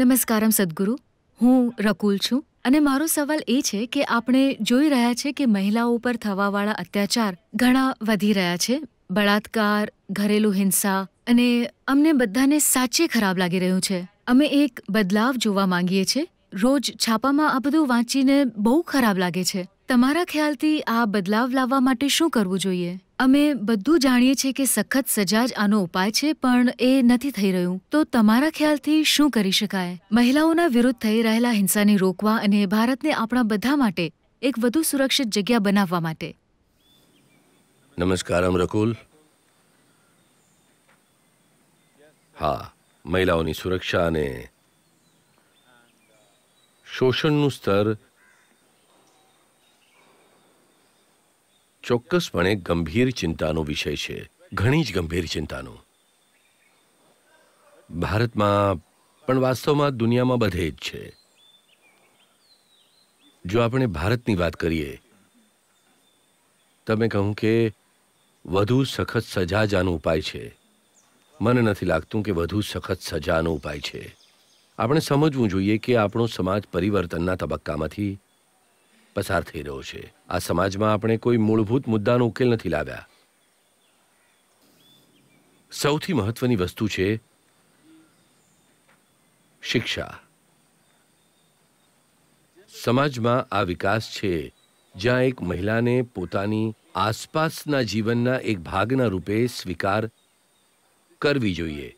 નમસ્કારમ સદગુરુ હું રકુલ છું અને મારો સવાલ એ છે કે આપણે જોઈ રહ્યા છે કે મહિલાઓ પર થવાવાળા અત્યાચાર ઘણા વધી રહ્યા છે બળાત્કાર ઘરેલું હિંસા અને અમને બધાને સાચે ખરાબ લાગી રહ્યું છે અમે એક બદલાવ જોવા માંગીએ છીએ રોજ છાપામાં આ બધું વાંચીને બહુ ખરાબ લાગે છે તમારા ખ્યાલથી આ બદલાવ લાવવા માટે શું કરવું જોઈએ અમે બધું જાણીએ છીએ કે સખત સજા જ આનો ઉપાય છે પણ એ નથી થઈ રહ્યું તો તમારા ખ્યાલથી શું કરી શકાય મહિલાઓના વિરુદ્ધ થઈ રહેલા હિંસાને રોકવા અને ભારતને આપણા બધા માટે એક વધુ સુરક્ષિત જગ્યા બનાવવા માટે નમસ્કાર અમરકુલ હા મહિલાઓની સુરક્ષા અને શોષણનું સ્તર ચોક્કસપણે ગંભીર ચિંતાનો વિષય છે ઘણી જ ગંભીર ચિંતાનો ભારતમાં પણ વાસ્તવમાં દુનિયામાં બધે જ છે જો આપણે ભારતની વાત કરીએ તમે કહું કે વધુ સખત સજા જાનો ઉપાય છે મને નથી લાગતું કે વધુ સખત સજાનો ઉપાય છે આપણે સમજવું જોઈએ કે આપણો સમાજ પરિવર્તનના તબક્કામાંથી પસાર થઈ રહ્યો છે આ સમાજમાં આપણે કોઈ મૂળભૂત મુદ્દાનો ઉકેલ નથી લાવ્યા સૌથી મહત્વની વસ્તુ છે શિક્ષા સમાજમાં આ વિકાસ છે જ્યાં એક મહિલાને પોતાની આસપાસના જીવનના એક ભાગના રૂપે સ્વીકાર કરવી જોઈએ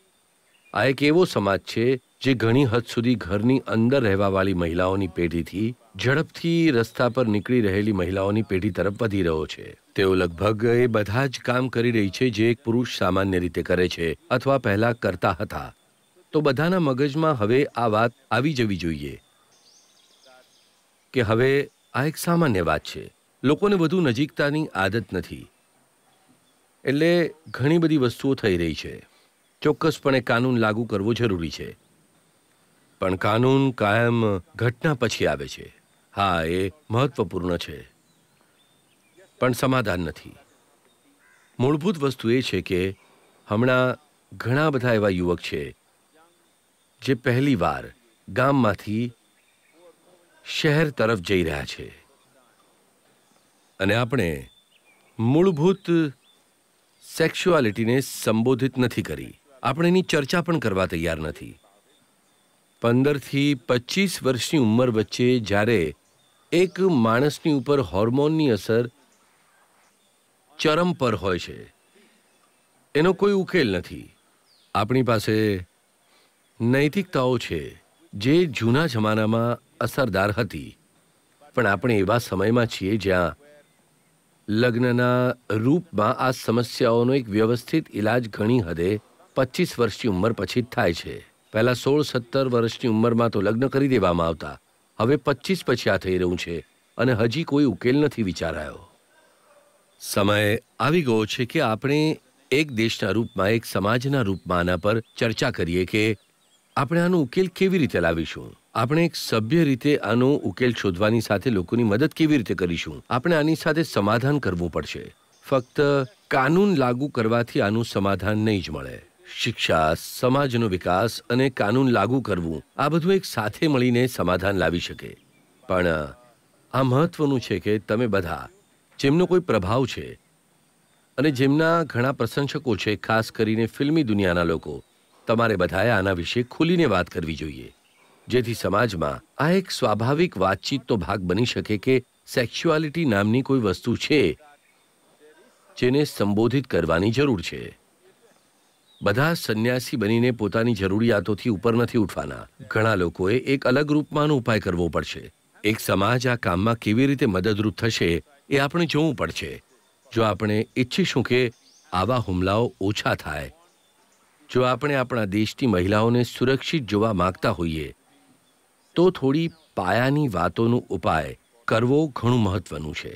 આ એક એવો સમાજ છે જે ઘણી હદ સુધી ઘરની અંદર રહેવાવાળી મહિલાઓની પેઢીથી ઝડપથી રસ્તા પર નીકળી રહેલી મહિલાઓની પેઢી તરફ વધી રહ્યો છે તેઓ લગભગ એ બધા જ કામ કરી રહી છે જે એક પુરુષ સામાન્ય રીતે કરે છે અથવા પહેલા કરતા હતા તો બધાના મગજમાં હવે આ વાત આવી જવી જોઈએ કે હવે આ એક સામાન્ય વાત છે લોકોને વધુ નજીકતાની આદત નથી એટલે ઘણી બધી વસ્તુઓ થઈ રહી છે ચોક્કસપણે કાનૂન લાગુ કરવો જરૂરી છે પણ કાનૂન કાયમ ઘટના પછી આવે છે હા એ મહત્વપૂર્ણ છે પણ સમાધાન નથી મૂળભૂત વસ્તુ એ છે કે હમણાં ઘણા બધા એવા યુવક છે જે પહેલીવાર ગામમાંથી શહેર તરફ જઈ રહ્યા છે અને આપણે મૂળભૂત સેક્સ્યુઆલિટીને સંબોધિત નથી કરી આપણે એની ચર્ચા પણ કરવા તૈયાર નથી પંદરથી પચીસ વર્ષની ઉંમર વચ્ચે જ્યારે એક માણસની ઉપર હોર્મોનની અસર ચરમ પર હોય છે એનો કોઈ ઉકેલ નથી આપણી પાસે નૈતિકતાઓ છે જે જૂના જમાનામાં અસરદાર હતી પણ આપણે એવા સમયમાં છીએ જ્યાં લગ્નના રૂપમાં આ સમસ્યાઓનો એક વ્યવસ્થિત ઇલાજ ઘણી હદે પચીસ વર્ષની ઉંમર પછી જ થાય છે પહેલાં સોળ સત્તર વર્ષની ઉંમરમાં તો લગ્ન કરી દેવામાં આવતા હવે પચીસ પછી આ થઈ રહ્યું છે અને હજી કોઈ ઉકેલ નથી વિચારાયો સમય આવી ગયો છે કે આપણે એક દેશના રૂપમાં એક સમાજના રૂપમાં આના પર ચર્ચા કરીએ કે આપણે આનો ઉકેલ કેવી રીતે લાવીશું આપણે એક સભ્ય રીતે આનો ઉકેલ શોધવાની સાથે લોકોની મદદ કેવી રીતે કરીશું આપણે આની સાથે સમાધાન કરવું પડશે ફક્ત કાનૂન લાગુ કરવાથી આનું સમાધાન નહીં જ મળે શિક્ષા સમાજનો વિકાસ અને કાનૂન લાગુ કરવું આ બધું એક સાથે મળીને સમાધાન લાવી શકે પણ આ મહત્વનું છે કે તમે બધા જેમનો કોઈ પ્રભાવ છે અને જેમના ઘણા પ્રશંસકો છે ખાસ કરીને ફિલ્મી દુનિયાના લોકો તમારે બધાએ આના વિશે ખુલીને વાત કરવી જોઈએ જેથી સમાજમાં આ એક સ્વાભાવિક વાતચીતનો ભાગ બની શકે કે સેક્સ્યુઆલિટી નામની કોઈ વસ્તુ છે જેને સંબોધિત કરવાની જરૂર છે બધા સંન્યાસી બનીને પોતાની જરૂરિયાતોથી ઉપર નથી ઉઠવાના ઘણા લોકોએ એક અલગ રૂપમાંનો ઉપાય કરવો પડશે એક સમાજ આ કામમાં કેવી રીતે મદદરૂપ થશે એ આપણે જોવું પડશે જો આપણે ઈચ્છીશું કે આવા હુમલાઓ ઓછા થાય જો આપણે આપણા દેશની મહિલાઓને સુરક્ષિત જોવા માંગતા હોઈએ તો થોડી પાયાની વાતોનું ઉપાય કરવો ઘણું મહત્વનું છે